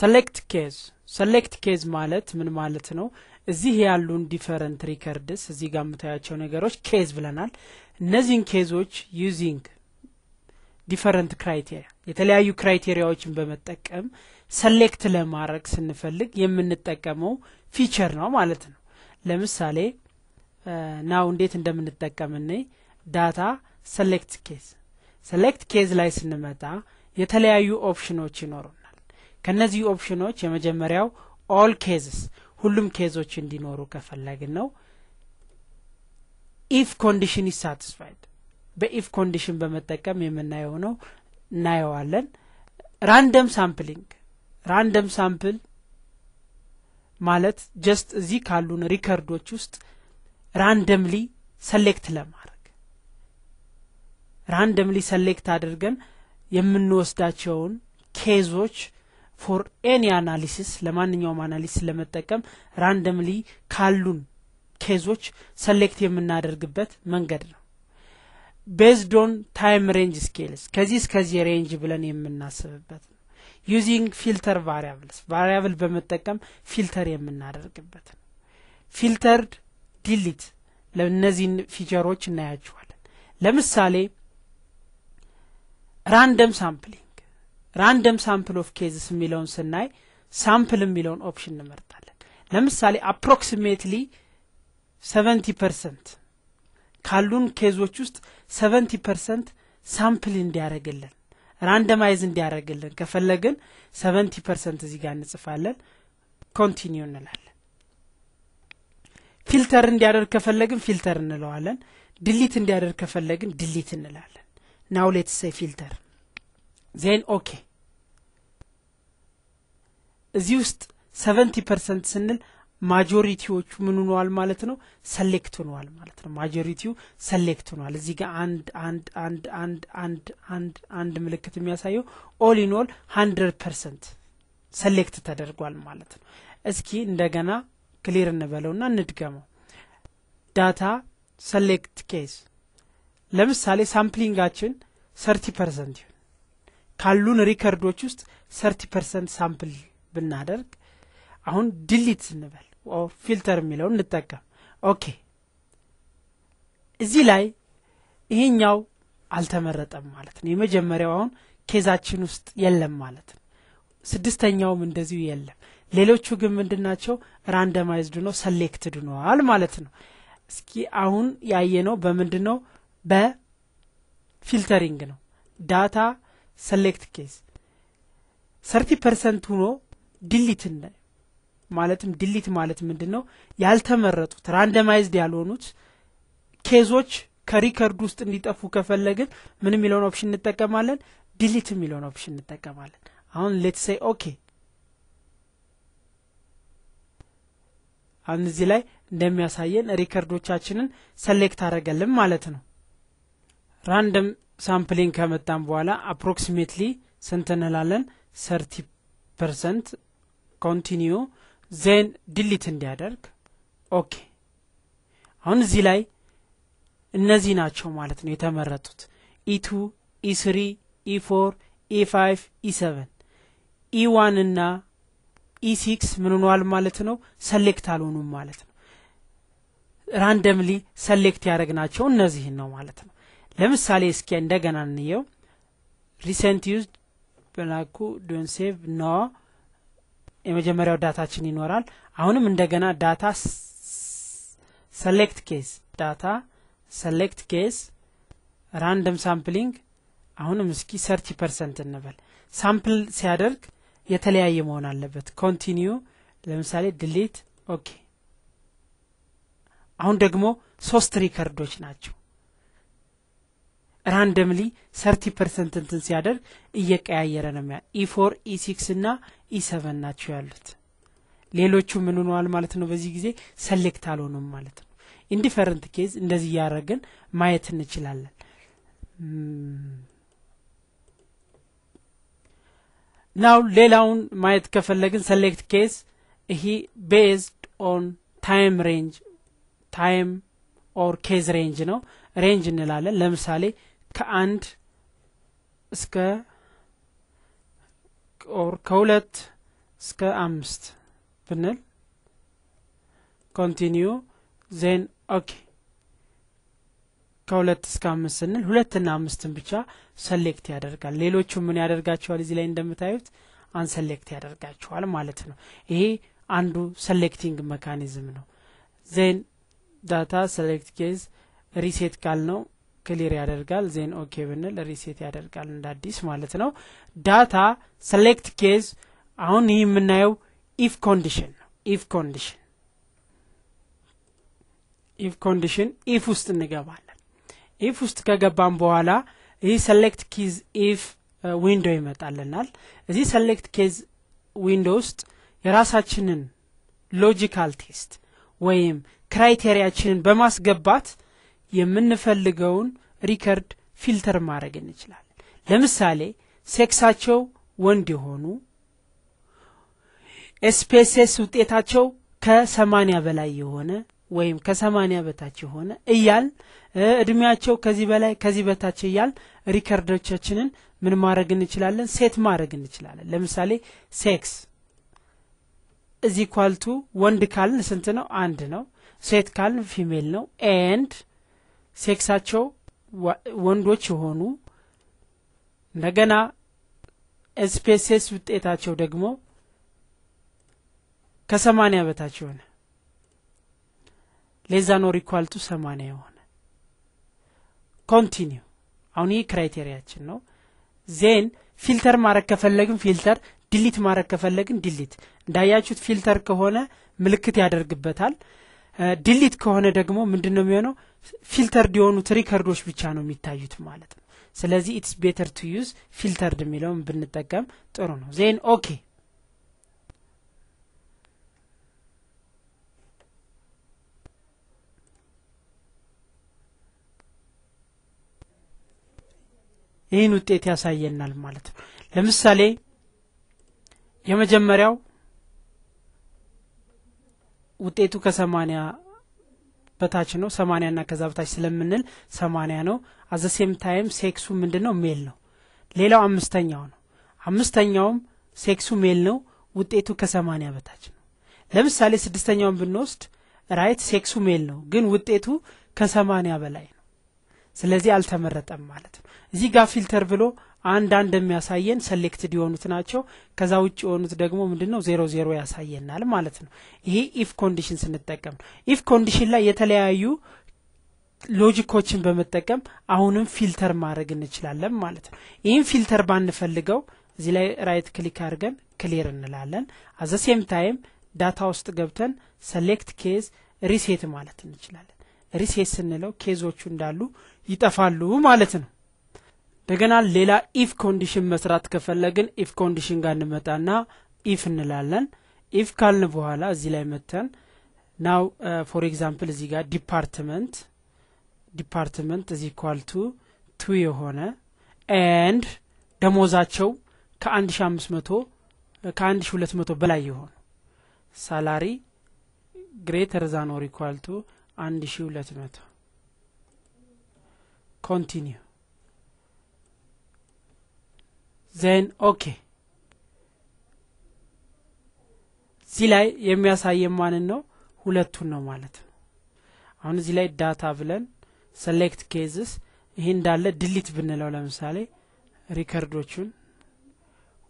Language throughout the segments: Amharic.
ሰሌክት ኬዝ ሰሌክት ኬዝ ማለት ምን ማለት ነው? እዚህ ያሉን ዲፈረንት ሪከርድስ እዚህ ጋር የምታያቸው ነገሮች ኬዝ ብለናል። እነዚህን ኬዞች ዩዚንግ ዲፈረንት ክራይቴሪያ የተለያዩ ክራይቴሪያዎችን በመጠቀም ሰሌክት ለማድረግ ስንፈልግ የምንጠቀመው ፊቸር ነው ማለት ነው። ለምሳሌ ናው እንዴት እንደምንጠቀም እኔ ዳታ ሰሌክት ኬዝ ሰሌክት ኬዝ ላይ ስንመጣ የተለያዩ ኦፕሽኖች ይኖሩ ከእነዚህ ኦፕሽኖች የመጀመሪያው ኦል ኬዝስ ሁሉም ኬዞች እንዲኖሩ ከፈለግን ነው። ኢፍ ኮንዲሽን ይሳትስፋይድ በኢፍ ኮንዲሽን በመጠቀም የምናየው ነው እናየዋለን። ራንደም ሳምፕሊንግ ራንደም ሳምፕል ማለት ጀስት እዚህ ካሉን ሪከርዶች ውስጥ ራንደምሊ ሰሌክት ለማድረግ ራንደምሊ ሰሌክት አድርገን የምንወስዳቸውን ኬዞች ፎር ኤኒ አናሊሲስ ለማንኛውም አናሊሲስ ለመጠቀም ራንደምሊ ካሉን ኬዞች ሰሌክት የምናደርግበት መንገድ ነው። ቤዝዶን ታይም ሬንጅ ስኬልስ ከዚህ እስከዚህ ሬንጅ ብለን የምናስብበት ነው። ዩዚንግ ፊልተር ቫሪያብልስ ቫሪያብል በመጠቀም ፊልተር የምናደርግበት ነው። ፊልተርድ ዲሊት ለእነዚህን ፊቸሮች እናያቸዋለን። ለምሳሌ ራንደም ሳምፕሊንግ ራንደም ሳምፕል ኦፍ ኬዝስ የሚለውን ስናይ ሳምፕል የሚለውን ኦፕሽን እንመርጣለን። ለምሳሌ አፕሮክሲሜትሊ ሰቨንቲ ፐርሰንት ካሉን ኬዞች ውስጥ ሰቨንቲ ፐርሰንት ሳምፕል እንዲያደረግልን ራንደማይዝ እንዲያደርግልን ከፈለግን ሰቨንቲ ፐርሰንት እዚህ ጋር እንጽፋለን። ኮንቲኒው እንላለን። ፊልተር እንዲያደርግ ከፈለግን ፊልተር እንለዋለን። ድሊት እንዲያደርግ ከፈለግን ድሊት እንላለን። ናው ሴ ፊልተር ዜን ኦኬ እዚህ ውስጥ ሰቨንቲ ፐርሰንት ስንል ማጆሪቲዎቹ ምን ሆነዋል ማለት ነው? ሰሌክት ሆነዋል ማለት ነው። ማጆሪቲው ሰሌክት ሆነዋል። እዚህ ጋር አንድ አንድ አንድ አንድ አንድ አንድ አንድ ምልክት የሚያሳየው ኦል ኢን ኦል ሀንድረድ ፐርሰንት ሰሌክት ተደርጓል ማለት ነው። እስኪ እንደገና ክሊር ና እንድገመው። ዳታ ሰሌክት ኬስ ለምሳሌ ሳምፕሊንጋችን ሰርቲ ፐርሰንት ይሁን ካሉን ሪከርዶች ውስጥ ሰርቲ ፐርሰንት ሳምፕል ብናደርግ አሁን ድሊት ስንበል ፊልተር የሚለውን እንጠቀም። ኦኬ እዚህ ላይ ይሄኛው አልተመረጠም ማለት ነው። የመጀመሪያው አሁን ኬዛችን ውስጥ የለም ማለት ነው። ስድስተኛውም እንደዚሁ የለም። ሌሎቹ ግን ምንድናቸው? ራንደማይዝድ ነው፣ ሰሌክትድ ነዋል ማለት ነው። እስኪ አሁን ያየነው በምንድን ነው? በፊልተሪንግ ነው። ዳታ ሰሌክት ኬዝ ሰርቲ ፐርሰንት ሁኖ ድሊት እናይ ማለትም ድሊት ማለት ምንድን ነው? ያልተመረጡት ራንደማይዝድ ያልሆኑት ኬዞች ከሪከርድ ውስጥ እንዲጠፉ ከፈለግን ምን የሚለውን ኦፕሽን እንጠቀማለን? ድሊት የሚለውን ኦፕሽን እንጠቀማለን። አሁን ሌት ሴይ ኦኬ። አሁን እዚህ ላይ እንደሚያሳየን ሪከርዶቻችንን ሰሌክት አረገልም ማለት ነው። ራንደም ሳምፕሊንግ ከመጣን በኋላ አፕሮክሲሜትሊ ስንት እንላለን? ሰርቲ ፐርሰንት ኮንቲኒዩ ዜን ድሊት እንዲያደርግ ኦኬ። አሁን እዚህ ላይ እነዚህ ናቸው ማለት ነው የተመረጡት ኢቱ፣ ኢስሪ፣ ኢፎር፣ ኢፋይቭ፣ ኢሰቨን፣ ኢዋን እና ኢሲክስ ምን ሆኗል ማለት ነው ሰሌክት አልሆኑም ማለት ነው። ራንደምሊ ሰሌክት ያደረግናቸው እነዚህን ነው ማለት ነው። ለምሳሌ እስኪ እንደገና እንየው ሪሰንት ዩዝድ ብላኩ ዶንሴቭ ኖ የመጀመሪያው ዳታችን ይኖራል። አሁንም እንደገና ዳታ ሰሌክት ኬስ ዳታ ሰሌክት ኬስ ራንደም ሳምፕሊንግ አሁንም እስኪ ሰርቲ ፐርሰንት እንበል። ሳምፕል ሲያደርግ የተለያየ መሆን አለበት። ኮንቲኒዩ ለምሳሌ ድሊት ኦኬ። አሁን ደግሞ ሶስት ሪከርዶች ናቸው። ራንደምሊ ሰርቲ ፐርሰንት እንትን ሲያደርግ እየቀያየረ ነው የሚያ ኢፎር e ኢሲክስ e እና ኢሰቨን e ናቸው ያሉት። ሌሎቹ ምን ሆነዋል ማለት ነው? በዚህ ጊዜ ሰሌክት አልሆኑም ማለት ነው። ኢንዲፈረንት ኬዝ እንደዚህ እያደረግን ማየት እንችላለን። ናው ሌላውን ማየት ከፈለግን ሰሌክት ኬዝ ይሄ ቤዝድ ኦን ታይም ሬንጅ ታይም ኦር ኬዝ ሬንጅ ነው ሬንጅ እንላለን። ለምሳሌ ከአንድ እስከ ኦር ከሁለት እስከ አምስት ብንል ኮንቲኒዩ ዜን ኦኬ ከሁለት እስከ አምስት ስንል ሁለትና አምስትን ብቻ ሰሌክት ያደርጋል። ሌሎቹ ምን ያደርጋቸዋል? እዚህ ላይ እንደምታዩት አንሰሌክት ያደርጋቸዋል ማለት ነው። ይሄ አንዱ ሰሌክቲንግ መካኒዝም ነው። ዜን ዳታ ሴሌክት ኬዝ ሪሴት ካል ነው ክሊር ያደርጋል ዜን ኦኬ ብንል ሪሴት ያደርጋል እንደ አዲስ ማለት ነው ዳታ ሴሌክት ኬዝ አሁን ይህ የምናየው ኢፍ ኮንዲሽን ነው ኢፍ ኮንዲሽን ኢፍ ኮንዲሽን ኢፍ ውስጥ እንገባለን ኢፍ ውስጥ ከገባን በኋላ ይህ ሴሌክት ኬዝ ኢፍ ዊንዶ ይመጣልናል እዚህ ሴሌክት ኬዝ ዊንዶ ውስጥ የራሳችንን ሎጂካል ቴስት ወይም ክራይቴሪያችንን በማስገባት የምንፈልገውን ሪከርድ ፊልተር ማድረግ እንችላለን። ለምሳሌ ሴክሳቸው ወንድ የሆኑ ኤስፔሴስ ውጤታቸው ከሰማኒያ በላይ የሆነ ወይም ከሰማኒያ በታች የሆነ እያል እድሜያቸው ከዚህ በላይ ከዚህ በታች እያል ሪከርዶቻችንን ምን ማድረግ እንችላለን? ሴት ማድረግ እንችላለን። ለምሳሌ ሴክስ እዚህ ኳልቱ ወንድ ካልን ስንት ነው? አንድ ነው። ሴት ካልን ፊሜል ነው። ኤንድ ሴክሳቸው ወንዶች የሆኑ እንደገና ኤስፔሴስ ውጤታቸው ደግሞ ከሰማኒያ በታች የሆነ ሌዛ ኖር ኢኳልቱ ሰማኒያ የሆነ ኮንቲኒው አሁን ይህ ክራይቴሪያችን ነው። ዜን ፊልተር ማድረግ ከፈለግን ፊልተር፣ ዲሊት ማድረግ ከፈለግን ዲሊት። እንዳያችሁት ፊልተር ከሆነ ምልክት ያደርግበታል። ድሊት ከሆነ ደግሞ ምንድን ነው የሚሆነው? ፊልተርድ የሆኑት ሪከርዶች ብቻ ነው የሚታዩት ማለት ነው። ስለዚህ ኢትስ ቤተር ቱ ዩዝ ፊልተርድ የሚለውን ብንጠቀም ጥሩ ነው። ዜን ኦኬ ይህን ውጤት ያሳየናል ማለት ነው። ለምሳሌ የመጀመሪያው ውጤቱ ከሰማኒያ በታች ነው። ሰማኒያ ና ከዛ በታች ስለምንል ሰማኒያ ነው። ሴም ታይም ሴክሱ ምንድን ነው? ሜል ነው። ሌላው አምስተኛው ነው። አምስተኛውም ሴክሱ ሜል ነው። ውጤቱ ከሰማኒያ በታች ነው። ለምሳሌ ስድስተኛውን ብንወስድ ራይት ሴክሱ ሜል ነው፣ ግን ውጤቱ ከሰማኒያ በላይ ነው። ስለዚህ አልተመረጠም ማለት ነው። እዚህ ጋር ፊልተር ብሎ አንድ አንድ የሚያሳየን ሰሌክትድ የሆኑት ናቸው። ከዛ ውጭ የሆኑት ደግሞ ምንድን ነው ዜሮ ዜሮ ያሳየናል ማለት ነው። ይሄ ኢፍ ኮንዲሽን ስንጠቀም ነው። ኢፍ ኮንዲሽን ላይ የተለያዩ ሎጂኮችን በመጠቀም አሁንም ፊልተር ማድረግ እንችላለን ማለት ነው። ይህን ፊልተር ባንፈልገው እዚህ ላይ ራይት ክሊክ አድርገን ክሊር እንላለን። አዘ ሴም ታይም ዳታ ውስጥ ገብተን ሰሌክት ኬዝ ሪሴት ማለት እንችላለን። ሪሴት ስንለው ኬዞቹ እንዳሉ ይጠፋሉ ማለት ነው። እንደገና ሌላ ኢፍ ኮንዲሽን መስራት ከፈለግን ኢፍ ኮንዲሽን ጋር እንመጣና ኢፍ እንላለን። ኢፍ ካልን በኋላ እዚህ ላይ መተን ናው ፎር ኤግዛምፕል እዚህ ጋር ዲፓርትመንት ዲፓርትመንት እዚህ ኳልቱ ቱ የሆነ ኤንድ ደሞዛቸው ከ1500 ከ1200 በላይ የሆኑ ሳላሪ ግሬተር ዛን ኦር ኢኳል ቱ አንድ ሺ ዜን ኦኬ እዚህ ላይ የሚያሳየን ማንን ነው? ሁለቱን ነው ማለት ነው። አሁን እዚህ ላይ ዳታ ብለን ሴሌክት ኬዝስ ይሄ እንዳለ ድሊት ብንለው ለምሳሌ ሪከርዶቹን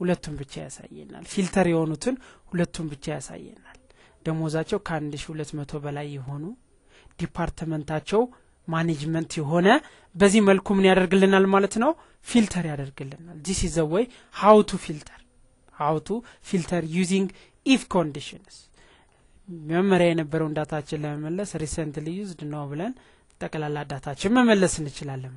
ሁለቱን ብቻ ያሳየናል። ፊልተር የሆኑትን ሁለቱን ብቻ ያሳየናል። ደሞዛቸው ከ ሺ ሁለት በላይ የሆኑ ዲፓርትመንታቸው ማኔጅመንት የሆነ በዚህ መልኩ ምን ያደርግልናል ማለት ነው ፊልተር ያደርግልናል ዲስ ኢዘ ወይ ሀው ቱ ፊልተር ሀው ቱ ፊልተር ዩዚንግ ኢፍ ኮንዲሽንስ መመሪያ የነበረውን ዳታችን ለመመለስ ሪሰንትሊ ዩዝድ ነው ብለን ጠቅላላ ዳታችን መመለስ እንችላለን